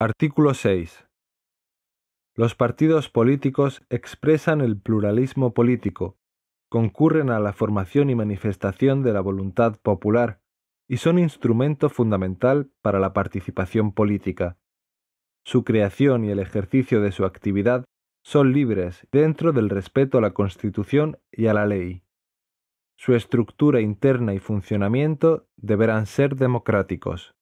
Artículo 6. Los partidos políticos expresan el pluralismo político, concurren a la formación y manifestación de la voluntad popular y son instrumento fundamental para la participación política. Su creación y el ejercicio de su actividad son libres dentro del respeto a la Constitución y a la ley. Su estructura interna y funcionamiento deberán ser democráticos.